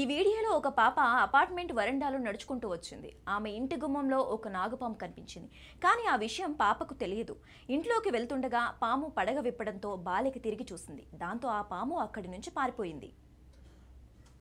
ఈ వీడియోలో ఒక పాప అపార్ట్మెంట్ వరండాలో నడుచుకుంటూ వచ్చింది ఆమె ఇంటి గుమ్మంలో ఒక నాగుపాము కనిపించింది కానీ ఆ విషయం పాపకు తెలియదు ఇంట్లోకి వెళ్తుండగా పాము పడగ విప్పడంతో బాలిక తిరిగి చూసింది దాంతో ఆ పాము అక్కడి నుంచి పారిపోయింది